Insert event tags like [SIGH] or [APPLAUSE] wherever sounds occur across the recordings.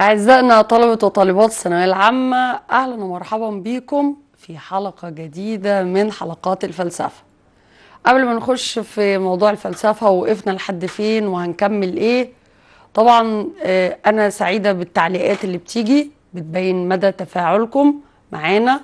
أعزائنا طلبة وطالبات الثانوية العامة أهلا ومرحبا بكم في حلقة جديدة من حلقات الفلسفة قبل ما نخش في موضوع الفلسفة وقفنا لحد فين وهنكمل إيه طبعا آه، أنا سعيدة بالتعليقات اللي بتيجي بتبين مدى تفاعلكم معانا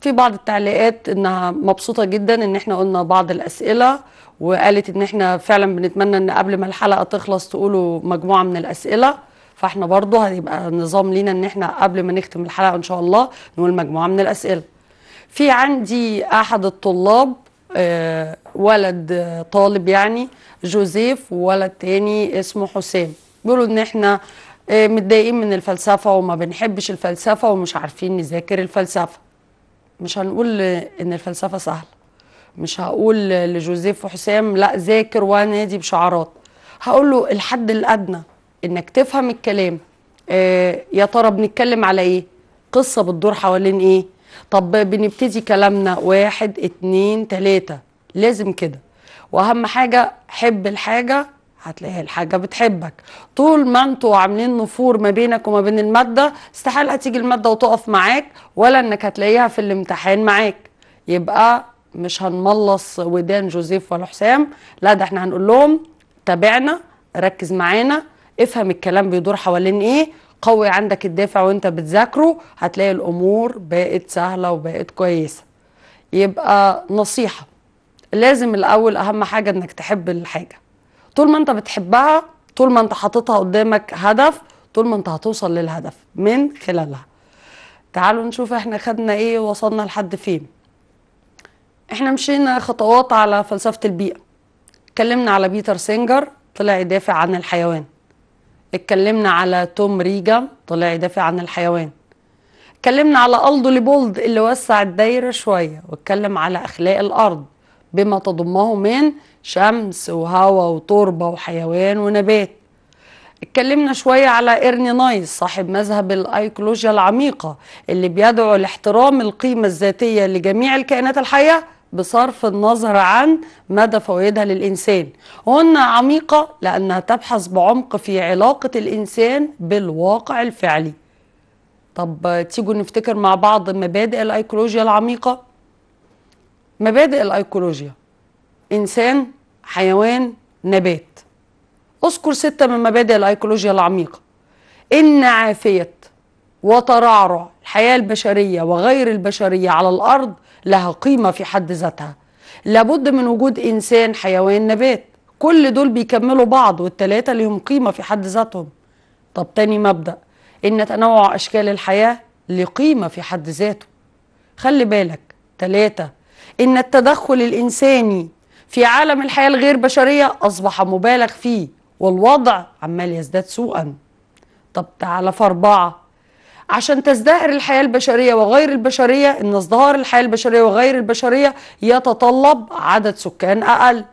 في بعض التعليقات انها مبسوطه جدا ان احنا قلنا بعض الاسئله وقالت ان احنا فعلا بنتمنى ان قبل ما الحلقه تخلص تقولوا مجموعه من الاسئله فاحنا برضه هيبقى نظام لينا ان احنا قبل ما نختم الحلقه ان شاء الله نقول مجموعه من الاسئله في عندي احد الطلاب آه، ولد آه، طالب يعني جوزيف وولد تاني اسمه حسام بيقولوا ان احنا آه، متضايقين من الفلسفه وما بنحبش الفلسفه ومش عارفين نذاكر الفلسفه مش هنقول ان الفلسفه سهله مش هقول لجوزيف وحسام لا ذاكر وانادي بشعارات هقول له الحد الادنى انك تفهم الكلام آه يا ترى بنتكلم على ايه قصه بتدور حوالين ايه طب بنبتدي كلامنا واحد اتنين تلاته لازم كده واهم حاجه حب الحاجه هتلاقي الحاجه بتحبك طول ما انتوا عاملين نفور ما بينك وما بين الماده استحاله هتيجي الماده وتقف معاك ولا انك هتلاقيها في الامتحان معاك يبقى مش هنملص ودان جوزيف ولا حسام لا ده احنا هنقول لهم تابعنا ركز معانا افهم الكلام بيدور حوالين ايه قوي عندك الدافع وانت بتذاكره هتلاقي الامور بقت سهله وبقت كويسه يبقى نصيحه لازم الاول اهم حاجه انك تحب الحاجه طول ما انت بتحبها طول ما انت حاططها قدامك هدف طول ما انت هتوصل للهدف من خلالها تعالوا نشوف احنا خدنا ايه ووصلنا لحد فين احنا مشينا خطوات على فلسفه البيئه اتكلمنا على بيتر سينجر طلع يدافع عن الحيوان اتكلمنا على توم ريجا طلع يدافع عن الحيوان اتكلمنا على ألدو ليبولد اللي وسع الدايرة شوية واتكلم على أخلاق الأرض بما تضمه من شمس وهواء وتربة وحيوان ونبات اتكلمنا شوية على إرني نايس صاحب مذهب الأيكولوجيا العميقة اللي بيدعو لاحترام القيمة الذاتية لجميع الكائنات الحية بصرف النظر عن مدى فوائدها للإنسان هنا عميقة لأنها تبحث بعمق في علاقة الإنسان بالواقع الفعلي طب تيجوا نفتكر مع بعض مبادئ الأيكولوجيا العميقة مبادئ الأيكولوجيا إنسان حيوان نبات أذكر ستة من مبادئ الأيكولوجيا العميقة إن عافية وترعرع الحياة البشرية وغير البشرية على الأرض لها قيمة في حد ذاتها لابد من وجود إنسان حيوان نبات كل دول بيكملوا بعض والتلاتة لهم قيمة في حد ذاتهم طب تاني مبدأ إن تنوع أشكال الحياة لقيمة في حد ذاته خلي بالك تلاتة إن التدخل الإنساني في عالم الحياة الغير بشرية أصبح مبالغ فيه والوضع عمال يزداد سوءا طب تعالى في أربعة عشان تزدهر الحياة البشرية وغير البشرية إن ازدهار الحياة البشرية وغير البشرية يتطلب عدد سكان أقل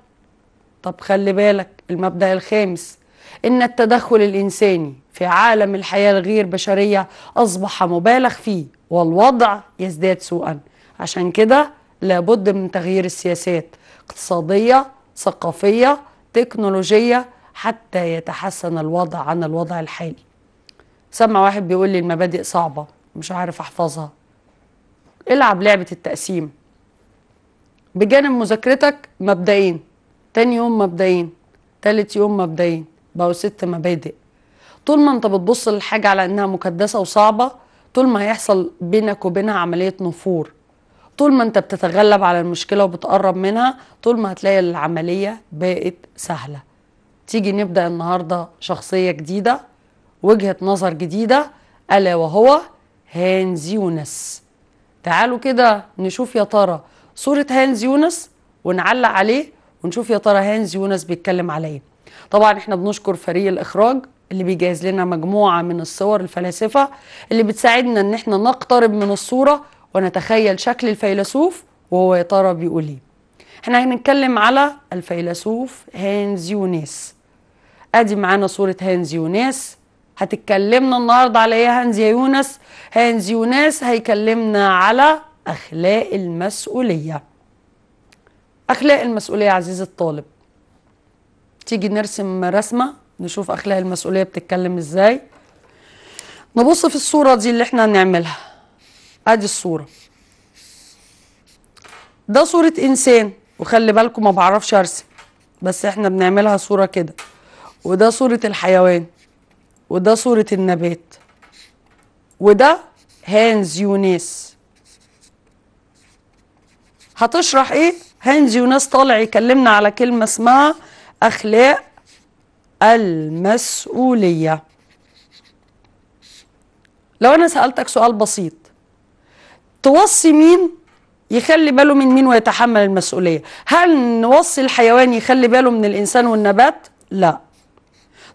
طب خلي بالك المبدأ الخامس إن التدخل الإنساني في عالم الحياة الغير بشرية أصبح مبالغ فيه والوضع يزداد سوءا عشان كده لابد من تغيير السياسات اقتصادية ثقافية تكنولوجية حتى يتحسن الوضع عن الوضع الحالي سمع واحد بيقول لي المبادئ صعبه مش عارف احفظها العب لعبه التقسيم بجانب مذاكرتك مبدئين تاني يوم مبدئين تالت يوم مبدئين بقوا ست مبادئ طول ما انت بتبص للحاجه على انها مكدسه وصعبه طول ما هيحصل بينك وبينها عمليه نفور طول ما انت بتتغلب على المشكله وبتقرب منها طول ما هتلاقي العمليه بقت سهله تيجي نبدا النهارده شخصيه جديده وجهة نظر جديدة ألا وهو هانز يونس تعالوا كده نشوف يا ترى صورة هانز يونس ونعلق عليه ونشوف يا ترى هانز يونس بيتكلم على ايه طبعا احنا بنشكر فريق الإخراج اللي بيجهز لنا مجموعة من الصور الفلاسفة اللي بتساعدنا ان احنا نقترب من الصورة ونتخيل شكل الفيلسوف وهو يا ترى بيقول ايه احنا هنتكلم على الفيلسوف هانز يونس ادي معانا صورة هانز يونس هتتكلمنا النهارده على ايه هانز يا يونس هانز يوناس هيكلمنا على اخلاق المسؤوليه اخلاق المسؤوليه عزيزي الطالب تيجي نرسم رسمه نشوف اخلاق المسؤوليه بتتكلم ازاي نبص في الصوره دي اللي احنا هنعملها ادي الصوره ده صوره انسان وخلي بالكم ما بعرفش ارسم بس احنا بنعملها صوره كده وده صوره الحيوان وده صورة النبات وده هانز يوناس هتشرح ايه هانز يوناس طالع يكلمنا على كلمة اسمها اخلاق المسؤولية لو انا سألتك سؤال بسيط توصي مين يخلي باله من مين ويتحمل المسؤولية هل نوصي الحيوان يخلي باله من الانسان والنبات لا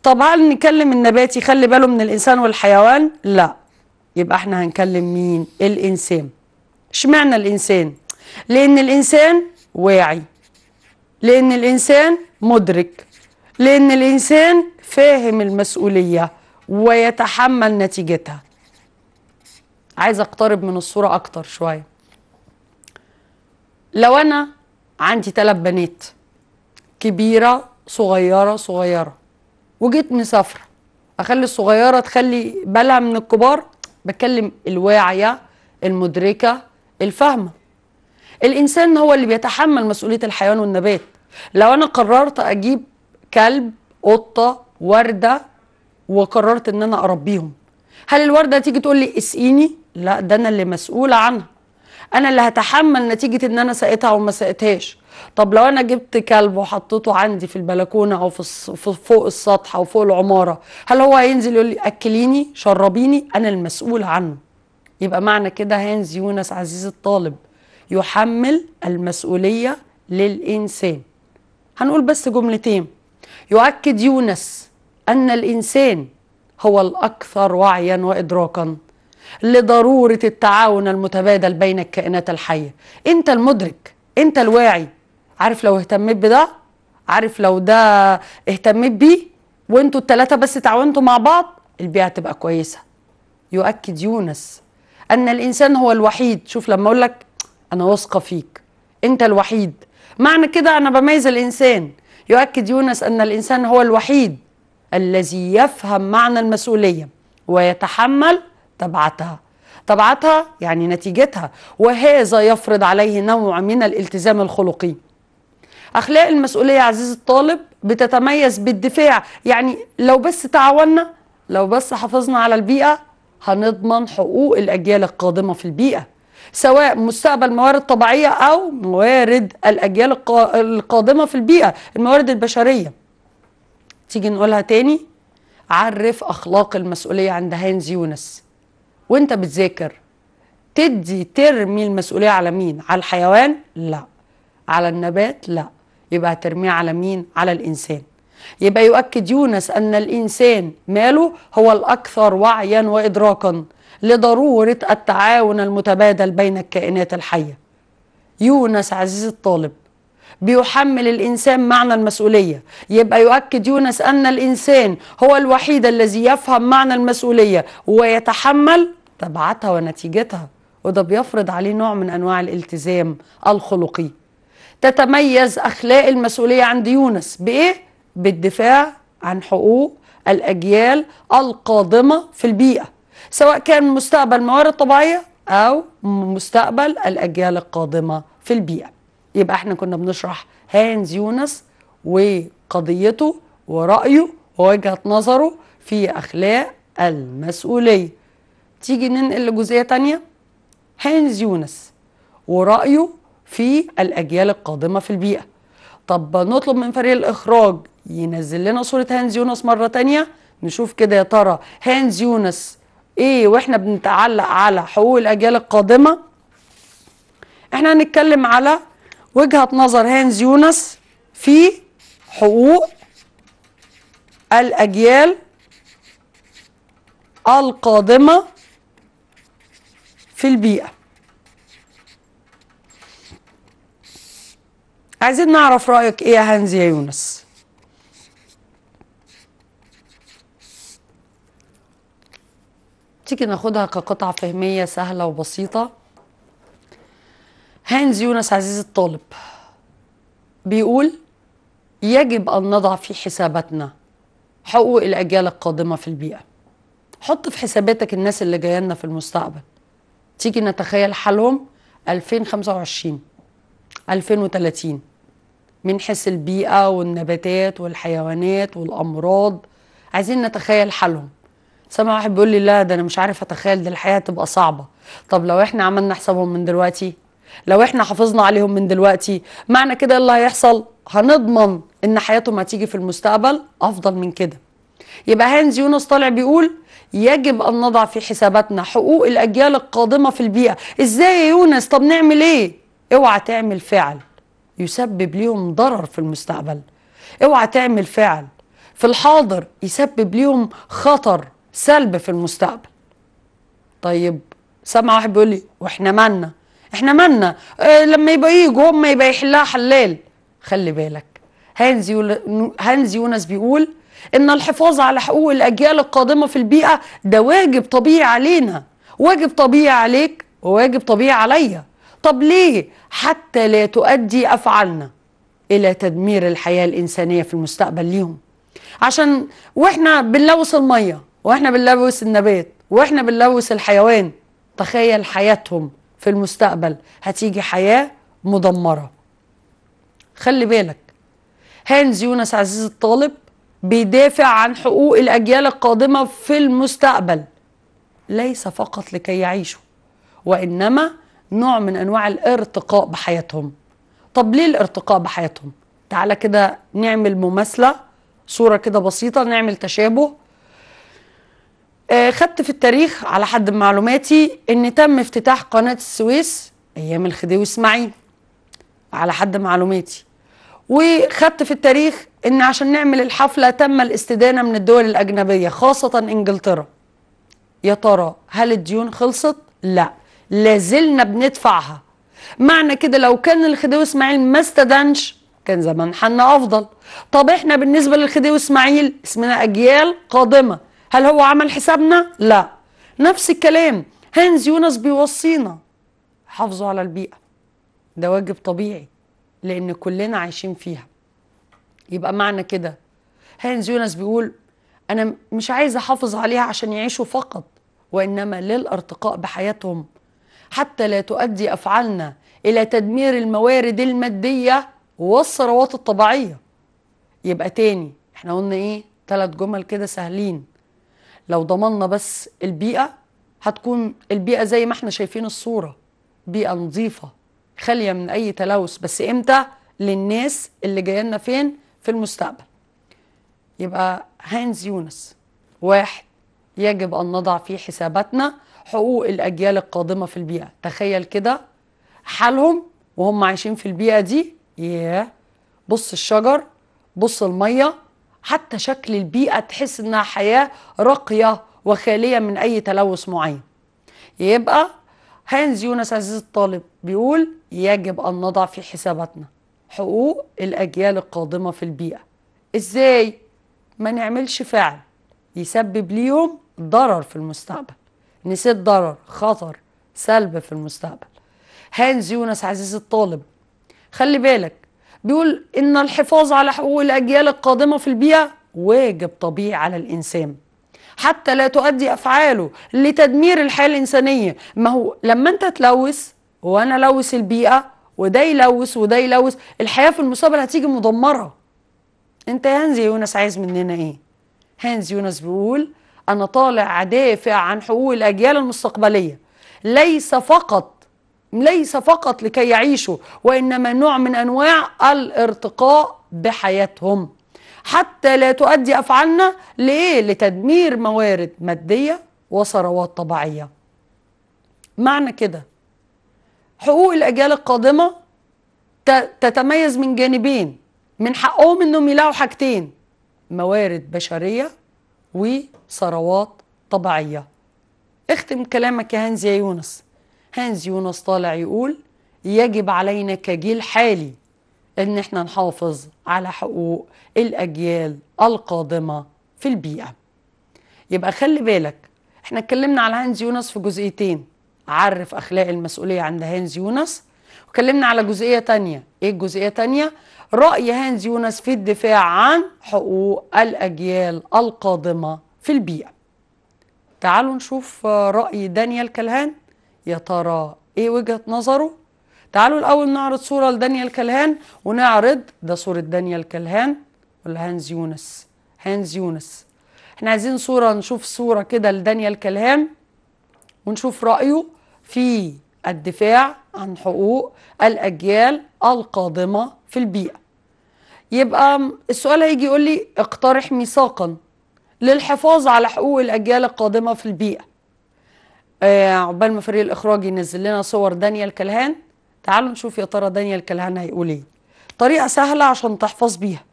طب هل نكلم النباتي خلي باله من الانسان والحيوان لا يبقى احنا هنكلم مين الانسان اشمعنى الانسان لان الانسان واعي لان الانسان مدرك لان الانسان فاهم المسؤوليه ويتحمل نتيجتها عايز اقترب من الصوره اكتر شويه لو انا عندي ثلاث بنات كبيره صغيره صغيره وجيت مسافره اخلي الصغيره تخلي بالها من الكبار بكلم الواعيه المدركه الفاهمه الانسان هو اللي بيتحمل مسؤوليه الحيوان والنبات لو انا قررت اجيب كلب قطه ورده وقررت ان انا اربيهم هل الورده تيجي تقول لي اسقيني لا ده انا اللي مسؤوله عنها انا اللي هتحمل نتيجه ان انا سقيتها او ما سقيتهاش طب لو انا جبت كلب وحطيته عندي في البلكونه او في فوق السطح او فوق العماره هل هو هينزل يقول لي اكليني شربيني انا المسؤول عنه يبقى معنى كده هانز يونس عزيز الطالب يحمل المسؤوليه للانسان هنقول بس جملتين يؤكد يونس ان الانسان هو الاكثر وعيا وادراكا لضروره التعاون المتبادل بين الكائنات الحيه انت المدرك انت الواعي عارف لو اهتميت بده عارف لو ده اهتميت بيه وانتوا الثلاثه بس تعاونتوا مع بعض البيئة هتبقى كويسة يؤكد يونس أن الإنسان هو الوحيد شوف لما أقول لك أنا واثقة فيك أنت الوحيد معنى كده أنا بميز الإنسان يؤكد يونس أن الإنسان هو الوحيد الذي يفهم معنى المسؤولية ويتحمل تبعتها تبعتها يعني نتيجتها وهذا يفرض عليه نوع من الالتزام الخلقي اخلاق المسؤوليه عزيزي الطالب بتتميز بالدفاع يعني لو بس تعاوننا لو بس حافظنا على البيئه هنضمن حقوق الاجيال القادمه في البيئه سواء مستقبل موارد طبيعيه او موارد الاجيال القادمه في البيئه الموارد البشريه تيجي نقولها تاني عرف اخلاق المسؤوليه عند هانز يونس وانت بتذاكر تدي ترمي المسؤوليه على مين على الحيوان لا على النبات لا يبقى هترميه على مين على الانسان يبقى يؤكد يونس ان الانسان ماله هو الاكثر وعيا وادراكا لضروره التعاون المتبادل بين الكائنات الحيه يونس عزيز الطالب بيحمل الانسان معنى المسؤوليه يبقى يؤكد يونس ان الانسان هو الوحيد الذي يفهم معنى المسؤوليه ويتحمل تبعاتها ونتيجتها وده بيفرض عليه نوع من انواع الالتزام الخلقي تتميز اخلاق المسؤوليه عند يونس بايه؟ بالدفاع عن حقوق الاجيال القادمه في البيئه سواء كان مستقبل موارد طبيعيه او مستقبل الاجيال القادمه في البيئه. يبقى احنا كنا بنشرح هانز يونس وقضيته ورايه ووجهه نظره في اخلاق المسؤوليه. تيجي ننقل لجزئيه تانية هانز يونس ورأيه في الاجيال القادمه في البيئه طب نطلب من فريق الاخراج ينزل لنا صوره هانز يونس مره تانية نشوف كده يا ترى هانز يونس ايه واحنا بنتعلق على حقوق الاجيال القادمه احنا هنتكلم على وجهه نظر هانز يونس في حقوق الاجيال القادمه في البيئه عايزين نعرف رايك ايه يا هانز يا يونس تيجي ناخدها كقطعه فهميه سهله وبسيطه هانز يونس عزيز الطالب بيقول يجب ان نضع في حساباتنا حقوق الاجيال القادمه في البيئه حط في حساباتك الناس اللي جايه لنا في المستقبل تيجي نتخيل حالهم 2025 2030 من حيث البيئة والنباتات والحيوانات والأمراض عايزين نتخيل حالهم سامع واحد بيقول لي لا ده أنا مش عارف أتخيل ده الحياة تبقى صعبة طب لو إحنا عملنا حسابهم من دلوقتي لو إحنا حافظنا عليهم من دلوقتي معنى كده اللي هيحصل هنضمن إن حياتهم هتيجي في المستقبل أفضل من كده يبقى هانز يونس طالع بيقول يجب أن نضع في حساباتنا حقوق الأجيال القادمة في البيئة إزاي يا يونس طب نعمل إيه؟ اوعى تعمل فعل يسبب ليهم ضرر في المستقبل اوعى تعمل فعل في الحاضر يسبب ليهم خطر سلبي في المستقبل طيب سامع واحد بيقول لي واحنا مالنا احنا مالنا اه لما يبقى يجوا هم يبقى يحلها حلال خلي بالك هانزي هانز يونس بيقول ان الحفاظ على حقوق الاجيال القادمه في البيئه ده واجب طبيعي علينا واجب طبيعي عليك وواجب طبيعي عليا طب ليه حتى لا تؤدي أفعالنا إلى تدمير الحياة الإنسانية في المستقبل ليهم عشان وإحنا بنلوث المية وإحنا بنلوث النبات وإحنا بنلوث الحيوان تخيل حياتهم في المستقبل هتيجي حياة مدمرة خلي بالك هانز يونس عزيز الطالب بيدافع عن حقوق الأجيال القادمة في المستقبل ليس فقط لكي يعيشوا وإنما نوع من انواع الارتقاء بحياتهم طب ليه الارتقاء بحياتهم تعالى كده نعمل مماثله صوره كده بسيطه نعمل تشابه آه، خدت في التاريخ على حد معلوماتي ان تم افتتاح قناه السويس ايام الخديوي اسماعيل على حد معلوماتي وخدت في التاريخ ان عشان نعمل الحفله تم الاستدانه من الدول الاجنبيه خاصه انجلترا يا ترى هل الديون خلصت لا لازلنا بندفعها معنى كده لو كان الخديوي اسماعيل ما استدانش كان زمان حنا افضل طب احنا بالنسبه للخديوي اسماعيل اسمنا اجيال قادمه هل هو عمل حسابنا لا نفس الكلام هانز يونس بيوصينا حافظوا على البيئه ده واجب طبيعي لان كلنا عايشين فيها يبقى معنى كده هانز يونس بيقول انا مش عايز احافظ عليها عشان يعيشوا فقط وانما للارتقاء بحياتهم حتى لا تؤدي أفعالنا إلى تدمير الموارد المادية والثروات الطبيعية يبقى تاني احنا قلنا ايه ثلاث جمل كده سهلين لو ضمننا بس البيئة هتكون البيئة زي ما احنا شايفين الصورة بيئة نظيفة خالية من أي تلوث بس إمتى للناس اللي جاية لنا فين في المستقبل يبقى هانز يونس واحد يجب أن نضع في حساباتنا حقوق الاجيال القادمه في البيئه تخيل كده حالهم وهم عايشين في البيئه دي ياه بص الشجر بص الميه حتى شكل البيئه تحس انها حياه راقيه وخاليه من اي تلوث معين يبقى هانز يونس عزيز الطالب بيقول يجب ان نضع في حساباتنا حقوق الاجيال القادمه في البيئه ازاي ما نعملش فعل يسبب ليهم ضرر في المستقبل نسيت ضرر خطر سلب في المستقبل هانز يونس عزيز الطالب خلي بالك بيقول ان الحفاظ على حقوق الاجيال القادمه في البيئه واجب طبيعي على الانسان حتى لا تؤدي افعاله لتدمير الحياه الانسانيه ما هو لما انت تلوث وانا لوث البيئه وده يلوث وده يلوث الحياه في المستقبل هتيجي مدمره انت يا هانز يونس عايز مننا ايه هانز يونس بيقول أنا طالع أدافع عن حقوق الأجيال المستقبلية ليس فقط ليس فقط لكي يعيشوا وإنما نوع من أنواع الارتقاء بحياتهم حتى لا تؤدي أفعالنا لإيه؟ لتدمير موارد مادية وثروات طبيعية معنى كده حقوق الأجيال القادمة تتميز من جانبين من حقهم انهم يلاقوا حاجتين موارد بشريه وثروات طبيعية اختم كلامك يا هانز يا يونس هانز يونس طالع يقول يجب علينا كجيل حالي ان احنا نحافظ على حقوق الاجيال القادمة في البيئة يبقى خلي بالك احنا اتكلمنا على هانز يونس في جزئيتين عرف اخلاق المسؤولية عند هانز يونس وكلمنا على جزئية تانية ايه الجزئية تانية رأي هانز يونس في الدفاع عن حقوق الأجيال القادمة في البيئة تعالوا نشوف رأي دانيال كلهان يا ترى إيه وجهة نظره تعالوا الأول نعرض صورة لدانيال كلهان ونعرض ده صورة دانيال كلهان ولا هانز يونس هانز يونس احنا عايزين صورة نشوف صورة كده لدانيال كلهان ونشوف رأيه في الدفاع عن حقوق الأجيال القادمة في البيئة يبقى السؤال هيجي يقول لي اقترح ميثاقا للحفاظ على حقوق الاجيال القادمه في البيئه آه، عقبال ما فريق الاخراج ينزل لنا صور دانيال كلهان تعالوا نشوف يا ترى دانيال كلهان هيقول ايه طريقه سهله عشان تحفظ بيها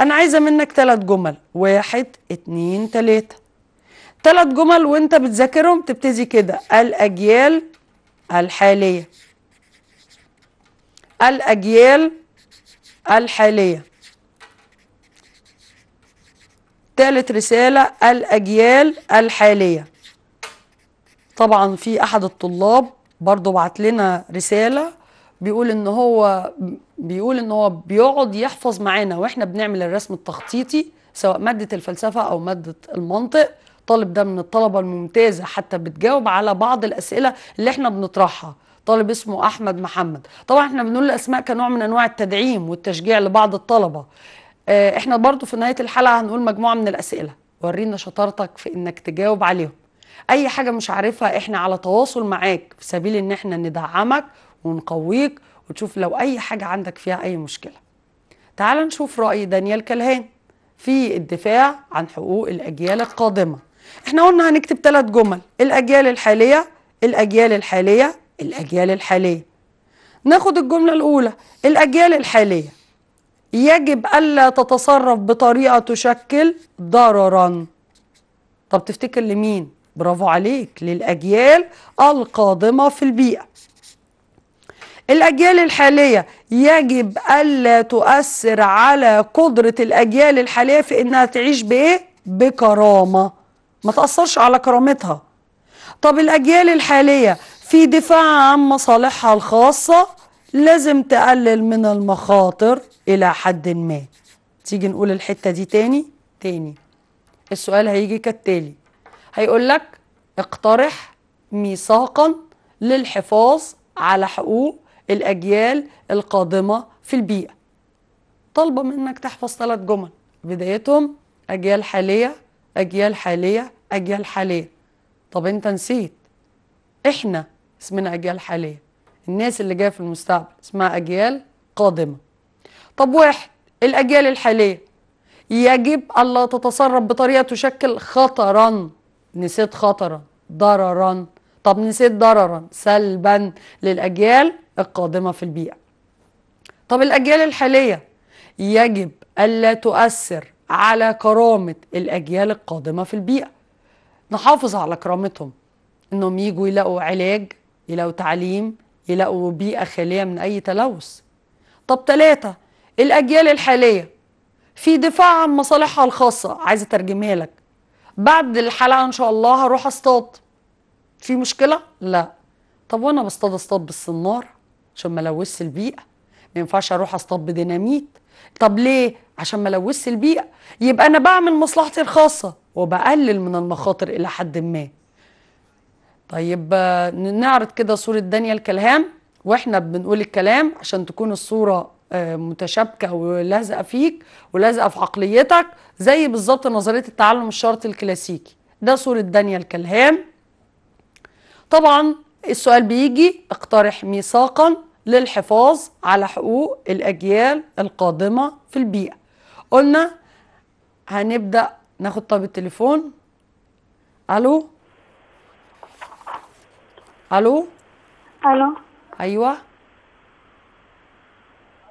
انا عايزه منك ثلاث جمل واحد اتنين تلاته ثلاث جمل وانت بتذاكرهم تبتدي كده الاجيال الحاليه الاجيال الحالية ثالث رسالة الأجيال الحالية طبعا في أحد الطلاب برضه بعت لنا رسالة بيقول إن هو بيقول إن هو بيقعد يحفظ معانا وإحنا بنعمل الرسم التخطيطي سواء مادة الفلسفة أو مادة المنطق الطالب ده من الطلبة الممتازة حتى بتجاوب على بعض الأسئلة اللي إحنا بنطرحها طالب اسمه احمد محمد طبعا احنا بنقول الاسماء كنوع من انواع التدعيم والتشجيع لبعض الطلبه آه، احنا برضو في نهايه الحلقه هنقول مجموعه من الاسئله ورينا شطارتك في انك تجاوب عليهم اي حاجه مش عارفها احنا على تواصل معاك في سبيل ان احنا ندعمك ونقويك وتشوف لو اي حاجه عندك فيها اي مشكله تعال نشوف راي دانيال كلهان في الدفاع عن حقوق الاجيال القادمه احنا قلنا هنكتب ثلاث جمل الاجيال الحاليه الاجيال الحاليه الأجيال الحالية ناخد الجملة الأولى الأجيال الحالية يجب ألا تتصرف بطريقة تشكل ضررا طب تفتكر لمين؟ برافو عليك للأجيال القادمة في البيئة الأجيال الحالية يجب ألا تؤثر على قدرة الأجيال الحالية في إنها تعيش بإيه؟ بكرامة ما تأثرش على كرامتها طب الأجيال الحالية في دفاع عن مصالحها الخاصة لازم تقلل من المخاطر إلى حد ما تيجي نقول الحتة دي تاني تاني السؤال هيجي كالتالي هيقول لك اقترح ميثاقا للحفاظ على حقوق الأجيال القادمة في البيئة طالبة منك تحفظ ثلاث جمل بدايتهم أجيال حالية أجيال حالية أجيال حالية طب أنت نسيت إحنا اسمنا أجيال حالية الناس اللي جاية في المستقبل اسمها أجيال قادمة طب واحد الأجيال الحالية يجب ألا تتصرف بطريقة تشكل خطرا نسيت خطرا ضررا طب نسيت ضررا سلبا للأجيال القادمة في البيئة طب الأجيال الحالية يجب ألا تؤثر على كرامة الأجيال القادمة في البيئة نحافظ على كرامتهم إنهم يجوا يلاقوا علاج يلاقوا تعليم يلاقوا بيئة خالية من أي تلوث طب ثلاثة الأجيال الحالية في دفاع عن مصالحها الخاصة عايزة ترجمها لك بعد الحلقة إن شاء الله هروح أصطاد في مشكلة؟ لا طب وأنا بصطاد أصطاد بالصنار عشان ما ألوثش البيئة ما ينفعش أروح أصطاد بديناميت طب ليه؟ عشان ما ألوثش البيئة يبقى أنا بعمل مصلحتي الخاصة وبقلل من المخاطر إلى حد ما طيب آه، نعرض كده صورة دانيال كلهام واحنا بنقول الكلام عشان تكون الصورة آه، متشابكة ولازقة فيك ولازقة في عقليتك زي بالظبط نظرية التعلم الشرطي الكلاسيكي ده صورة دانيال كلهام طبعا السؤال بيجي اقترح ميثاقا للحفاظ على حقوق الأجيال القادمة في البيئة قلنا هنبدأ ناخد طب التليفون ألو الو الو ايوه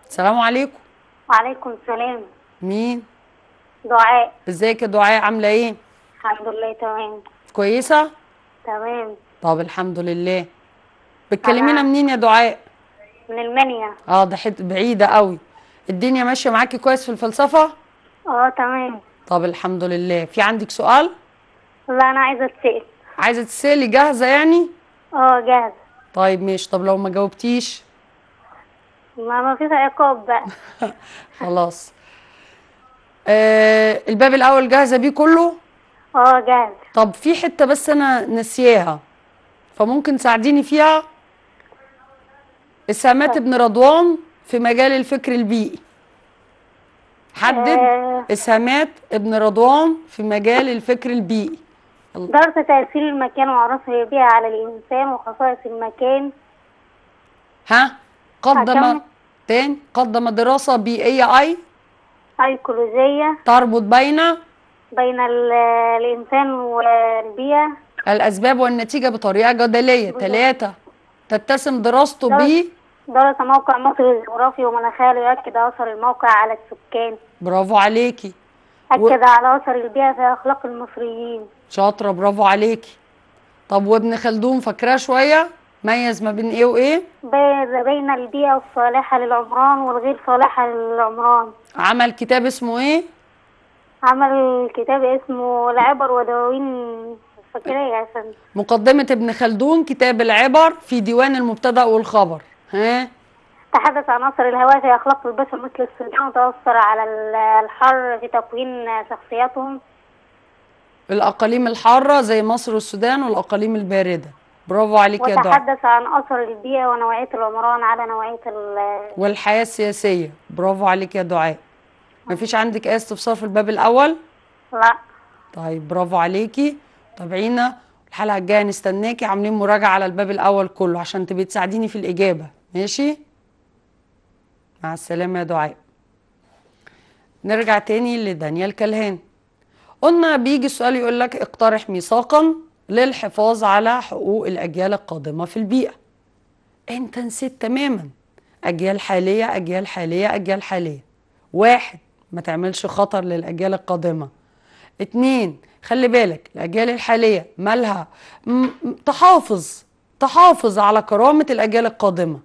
السلام عليكم وعليكم السلام مين دعاء ازيك يا دعاء عامله ايه الحمد لله تمام كويسه تمام طب الحمد لله بتكلمينا منين يا دعاء من المنيا اه ده حته بعيده قوي الدنيا ماشيه معاكي كويس في الفلسفه اه تمام طب الحمد لله في عندك سؤال لا انا عايزه اتسال عايزه تسالي جاهزه يعني اه جاهزه طيب ماشي طب لو ما جاوبتيش ما ما فيش عقاب بقى [LAUGHS] خلاص آه الباب الاول جاهزه بيه كله اه جاهز طب في حته بس انا نسياها فممكن تساعديني فيها اسهامات ابن رضوان في مجال الفكر البيئي حدد اسامات آه. اسهامات ابن رضوان في مجال الفكر البيئي درس تأثير المكان وعناصر البيئة على الإنسان وخصائص المكان ها قدم تاني قدم دراسة بيئية أي أيكولوجية تربط بين بين الإنسان والبيئة الأسباب والنتيجة بطريقة جدلية ثلاثة تتسم دراسته ب درس موقع مصر الجغرافي ومناخير يؤكد أثر الموقع على السكان برافو عليكي أكد و... على أثر البيئة في أخلاق المصريين شاطره برافو عليكي طب وابن خلدون فاكراه شويه ميز ما بين ايه وايه بين البيئه الصالحه للعمران والغير صالحه للعمران عمل كتاب اسمه ايه عمل كتاب اسمه العبر ودواوين فاكراه يا فندم مقدمه ابن خلدون كتاب العبر في ديوان المبتدا والخبر ها تحدث عن اثر الهواء في اخلاق البشر مثل السجان وتاثر على الحر في تكوين شخصياتهم الاقاليم الحاره زي مصر والسودان والاقاليم البارده برافو عليك يا دعاء وتحدث عن اثر البيئه ونوعيه العمران على نوعيه والحياه السياسيه برافو عليك يا دعاء مفيش عندك اي استفسار في الباب الاول لا طيب برافو عليكي تابعينا الحلقه الجايه نستناكي عاملين مراجعه على الباب الاول كله عشان تبقي تساعديني في الاجابه ماشي مع السلامه يا دعاء نرجع تاني لدانيال كلهان قلنا بيجي السؤال يقول لك اقترح ميثاقا للحفاظ على حقوق الأجيال القادمة في البيئة أنت نسيت تماما أجيال حالية أجيال حالية أجيال حالية واحد ما تعملش خطر للأجيال القادمة اتنين خلي بالك الأجيال الحالية مالها تحافظ تحافظ على كرامة الأجيال القادمة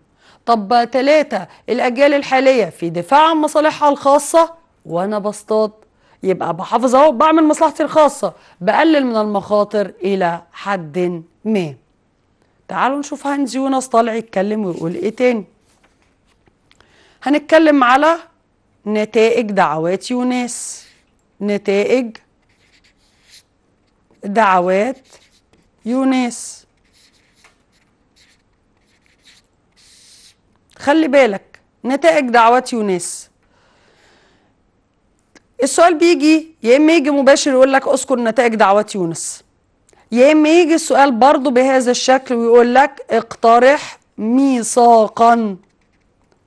طب تلاتة الأجيال الحالية في دفاع عن مصالحها الخاصة وأنا بصطاد يبقى بحافظ اهو بعمل مصلحتي الخاصه بقلل من المخاطر الى حد ما تعالوا نشوف هانز يونس طالع يتكلم ويقول ايه تاني هنتكلم على نتائج دعوات يونس نتائج دعوات يونس خلي بالك نتائج دعوات يونس السؤال بيجي يا اما يجي مباشر يقول لك اذكر نتائج دعوات يونس يا اما يجي السؤال برضه بهذا الشكل ويقول لك اقترح ميثاقا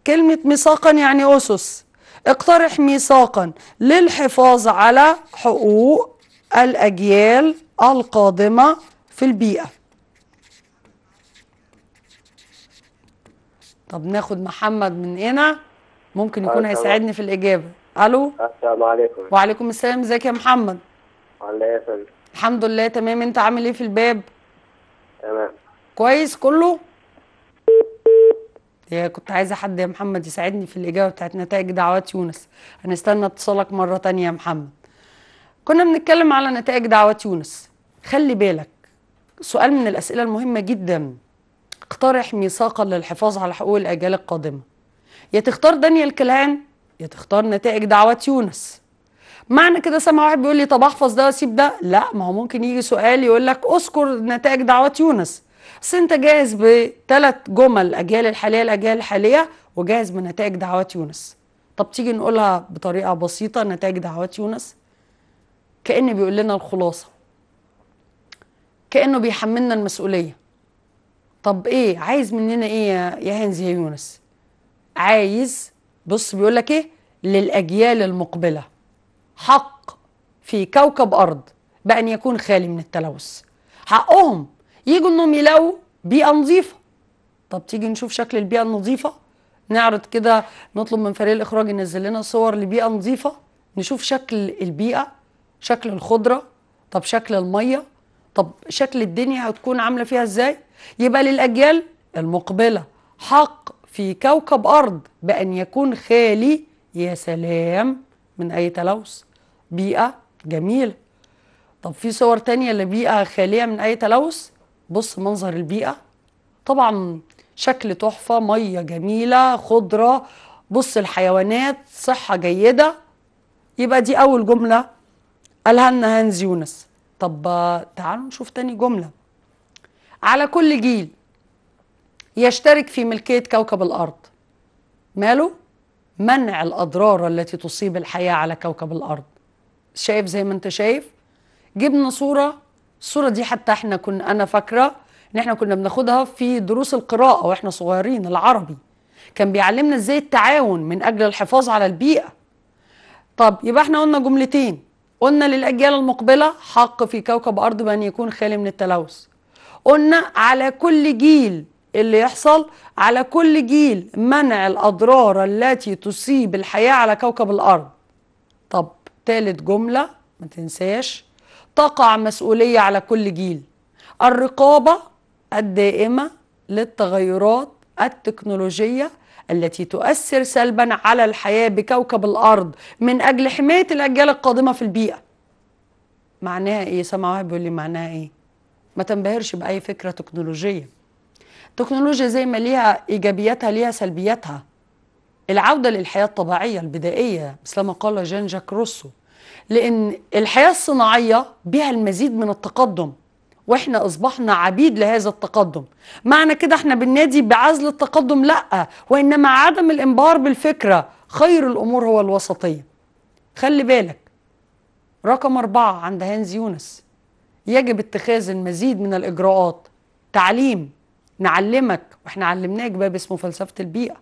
كلمة ميثاقا يعني أسس اقترح ميثاقا للحفاظ على حقوق الأجيال القادمة في البيئة طب ناخد محمد من هنا ممكن يكون آه، هيساعدني في الإجابة الو السلام عليكم وعليكم السلام ازيك يا محمد الله ايه يا فندم الحمد لله تمام انت عامل ايه في الباب تمام كويس كله يا كنت عايزه حد يا محمد يساعدني في الاجابه بتاعت نتائج دعوات يونس هنستنى اتصالك مره تانية يا محمد كنا بنتكلم على نتائج دعوات يونس خلي بالك سؤال من الاسئله المهمه جدا اقترح ميثاقا للحفاظ على حقوق الاجيال القادمه يا تختار دانيال كلهان يا تختار نتائج دعوات يونس معنى كده سامع واحد بيقول لي طب احفظ ده واسيب ده لا ما هو ممكن يجي سؤال يقول لك اذكر نتائج دعوات يونس بس انت جاهز بثلاث جمل الاجيال الحاليه الاجيال الحاليه وجاهز بنتائج دعوات يونس طب تيجي نقولها بطريقه بسيطه نتائج دعوات يونس كان بيقول لنا الخلاصه كانه بيحملنا المسؤوليه طب ايه عايز مننا ايه يا هانز يا يونس عايز بص بيقول لك ايه للاجيال المقبله حق في كوكب ارض بان يكون خالي من التلوث حقهم يجوا انهم يلاقوا بيئه نظيفه طب تيجي نشوف شكل البيئه النظيفه نعرض كده نطلب من فريق الاخراج ينزل لنا صور لبيئه نظيفه نشوف شكل البيئه شكل الخضره طب شكل الميه طب شكل الدنيا هتكون عامله فيها ازاي يبقى للاجيال المقبله حق في كوكب أرض بأن يكون خالي يا سلام من أي تلوث بيئة جميلة طب في صور تانية لبيئة خالية من أي تلوث بص منظر البيئة طبعا شكل تحفة مية جميلة خضرة بص الحيوانات صحة جيدة يبقى دي أول جملة قالها لنا هانز يونس طب تعالوا نشوف تاني جملة على كل جيل يشترك في ملكية كوكب الأرض ماله؟ منع الأضرار التي تصيب الحياة على كوكب الأرض شايف زي ما انت شايف جبنا صورة الصورة دي حتى احنا كنا أنا فاكرة إن احنا كنا بناخدها في دروس القراءة واحنا صغيرين العربي كان بيعلمنا ازاي التعاون من أجل الحفاظ على البيئة طب يبقى احنا قلنا جملتين قلنا للأجيال المقبلة حق في كوكب أرض بأن يكون خالي من التلوث قلنا على كل جيل اللي يحصل على كل جيل منع الأضرار التي تصيب الحياة على كوكب الأرض طب تالت جملة ما تنساش تقع مسؤولية على كل جيل الرقابة الدائمة للتغيرات التكنولوجية التي تؤثر سلبا على الحياة بكوكب الأرض من أجل حماية الأجيال القادمة في البيئة معناها إيه؟ سامع واحد بيقول لي معناها إيه؟ ما تنبهرش بأي فكرة تكنولوجية التكنولوجيا زي ما ليها ايجابياتها ليها سلبياتها العوده للحياه الطبيعيه البدائيه مثل ما قال جان جاك روسو لان الحياه الصناعيه بها المزيد من التقدم واحنا اصبحنا عبيد لهذا التقدم معنى كده احنا بالنادي بعزل التقدم لا وانما عدم الانبهار بالفكره خير الامور هو الوسطيه خلي بالك رقم أربعة عند هانز يونس يجب اتخاذ المزيد من الإجراءات تعليم نعلمك واحنا علمناك باب اسمه فلسفة البيئة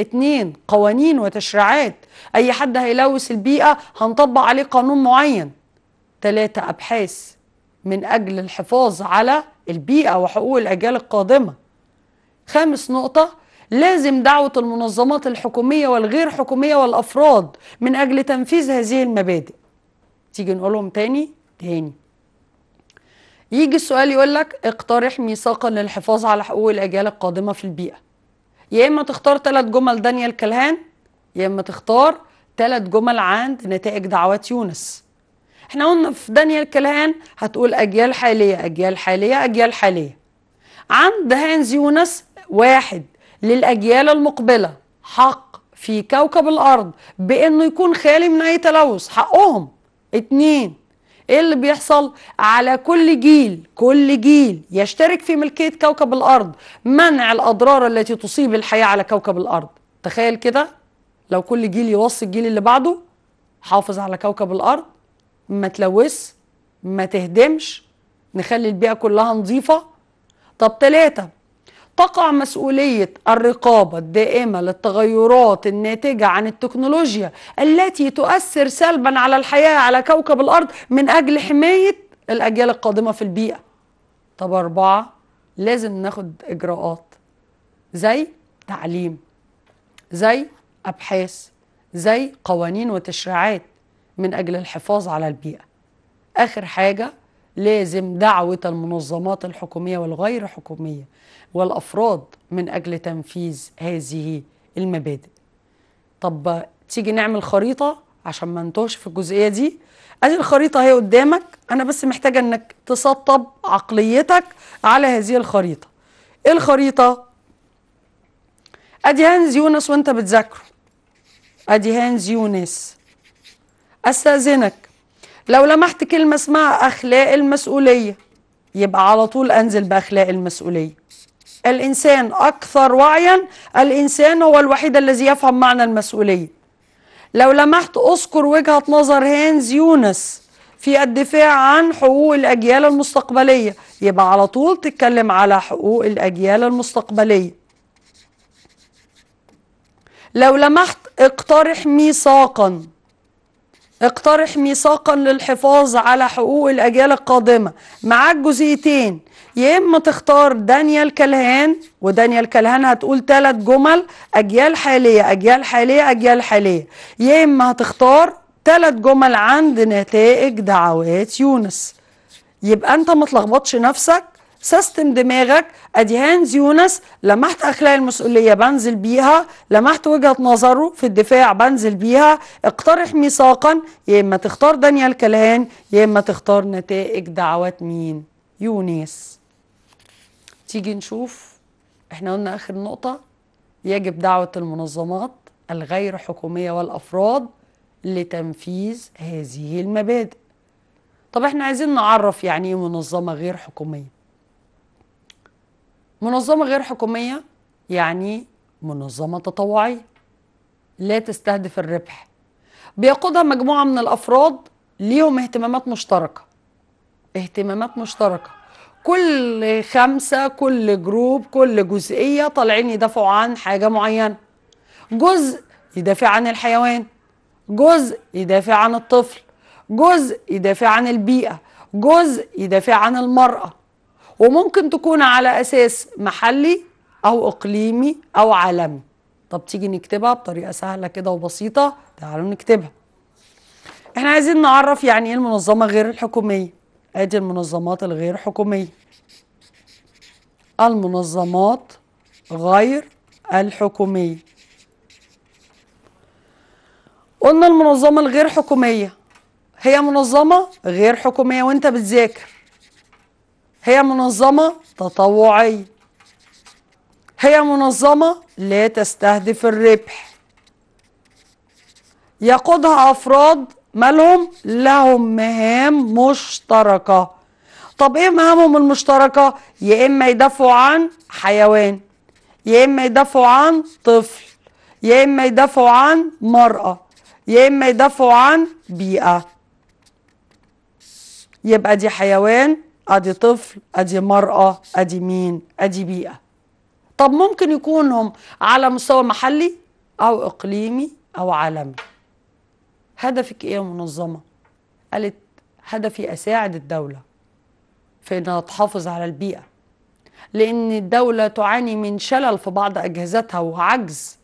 اتنين قوانين وتشريعات اي حد هيلوث البيئة هنطبق عليه قانون معين تلاتة ابحاث من اجل الحفاظ على البيئة وحقوق الاجيال القادمة خامس نقطة لازم دعوة المنظمات الحكومية والغير حكومية والافراد من اجل تنفيذ هذه المبادئ تيجي نقولهم تاني تاني يجي السؤال يقول لك اقترح ميثاقا للحفاظ على حقوق الاجيال القادمه في البيئه يا اما تختار ثلاث جمل دانيال كلهان يا اما تختار ثلاث جمل عند نتائج دعوات يونس احنا قلنا في دانيال كلهان هتقول اجيال حاليه اجيال حاليه اجيال حاليه عند هانز يونس واحد للاجيال المقبله حق في كوكب الارض بانه يكون خالي من اي تلوث حقهم اتنين ايه اللي بيحصل على كل جيل كل جيل يشترك في ملكيه كوكب الارض منع الاضرار التي تصيب الحياه على كوكب الارض تخيل كده لو كل جيل يوصي الجيل اللي بعده حافظ على كوكب الارض ما تلوث ما تهدمش نخلي البيئه كلها نظيفه طب ثلاثه تقع مسؤولية الرقابة الدائمة للتغيرات الناتجة عن التكنولوجيا التي تؤثر سلبا على الحياة على كوكب الأرض من أجل حماية الأجيال القادمة في البيئة طب أربعة لازم ناخد إجراءات زي تعليم زي أبحاث زي قوانين وتشريعات من أجل الحفاظ على البيئة آخر حاجة لازم دعوة المنظمات الحكومية والغير حكومية والافراد من اجل تنفيذ هذه المبادئ طب تيجي نعمل خريطه عشان ما نتوهش في الجزئيه دي ادي الخريطه هي قدامك انا بس محتاجه انك تسطب عقليتك على هذه الخريطه ايه الخريطه ادي هانز يونس وانت بتذاكره ادي هانز يونس استاذنك لو لمحت كلمه اسمها اخلاق المسؤوليه يبقى على طول انزل باخلاق المسؤوليه الإنسان أكثر وعيا الإنسان هو الوحيد الذي يفهم معنى المسؤولية لو لمحت أذكر وجهة نظر هانز يونس في الدفاع عن حقوق الأجيال المستقبلية يبقى على طول تتكلم على حقوق الأجيال المستقبلية لو لمحت اقترح ميثاقا اقترح ميثاقا للحفاظ على حقوق الأجيال القادمة معاك جزئيتين يا إما تختار دانيال كلهان ودانيال كلهان هتقول ثلاث جمل أجيال حالية أجيال حالية أجيال حالية يا إما هتختار ثلاث جمل عند نتائج دعوات يونس يبقى أنت ما تلخبطش نفسك سيستم دماغك ادي هانز يونس لمحت اخلاق المسؤوليه بنزل بيها لمحت وجهه نظره في الدفاع بنزل بيها اقترح ميثاقا يا اما تختار دانيال كلهان يا اما تختار نتائج دعوات مين يونس تيجي نشوف احنا قلنا اخر نقطه يجب دعوه المنظمات الغير حكوميه والافراد لتنفيذ هذه المبادئ طب احنا عايزين نعرف يعني ايه منظمه غير حكوميه منظمة غير حكومية يعني منظمة تطوعية لا تستهدف الربح بيقودها مجموعة من الأفراد ليهم اهتمامات مشتركة اهتمامات مشتركة كل خمسة كل جروب كل جزئية طالعين يدافعوا عن حاجة معينة جزء يدافع عن الحيوان جزء يدافع عن الطفل جزء يدافع عن البيئة جزء يدافع عن المرأة وممكن تكون على اساس محلي او اقليمي او عالمي طب تيجي نكتبها بطريقه سهله كده وبسيطه تعالوا نكتبها احنا عايزين نعرف يعني ايه المنظمه غير الحكوميه ادي المنظمات الغير حكوميه المنظمات غير الحكوميه قلنا المنظمه الغير حكوميه هي منظمه غير حكوميه وانت بتذاكر هي منظمة تطوعية هي منظمة لا تستهدف الربح يقودها أفراد مالهم لهم مهام مشتركة طب ايه مهامهم المشتركة يا اما يدافعوا عن حيوان يا اما يدافعوا عن طفل يا اما يدافعوا عن مرأة يا اما يدافعوا عن بيئة يبقى دي حيوان ادي طفل ادي مرأة ادي مين ادي بيئة طب ممكن يكونهم على مستوى محلي او اقليمي او عالمي هدفك ايه يا منظمة قالت هدفي اساعد الدولة في انها تحافظ على البيئة لان الدولة تعاني من شلل في بعض اجهزتها وعجز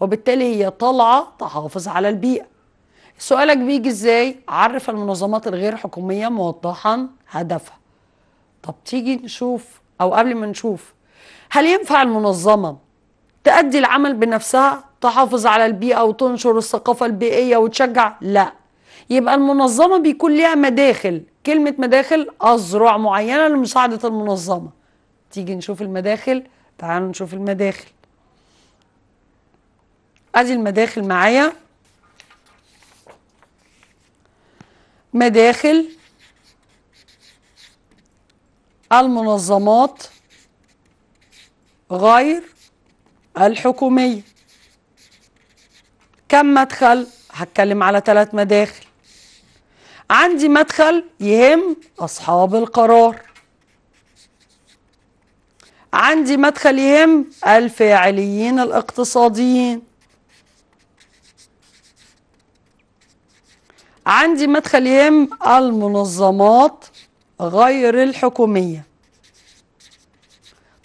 وبالتالي هي طالعة تحافظ على البيئة سؤالك بيجي ازاي عرف المنظمات الغير حكومية موضحا هدفها طب تيجي نشوف او قبل ما نشوف هل ينفع المنظمه تأدي العمل بنفسها تحافظ على البيئه وتنشر الثقافه البيئيه وتشجع لا يبقى المنظمه بيكون ليها مداخل كلمه مداخل اذرع معينه لمساعده المنظمه تيجي نشوف المداخل تعالوا نشوف المداخل ادي المداخل معايا مداخل المنظمات غير الحكومية كم مدخل هتكلم على ثلاث مداخل عندي مدخل يهم أصحاب القرار عندي مدخل يهم الفاعليين الاقتصاديين عندي مدخل يهم المنظمات غير الحكومية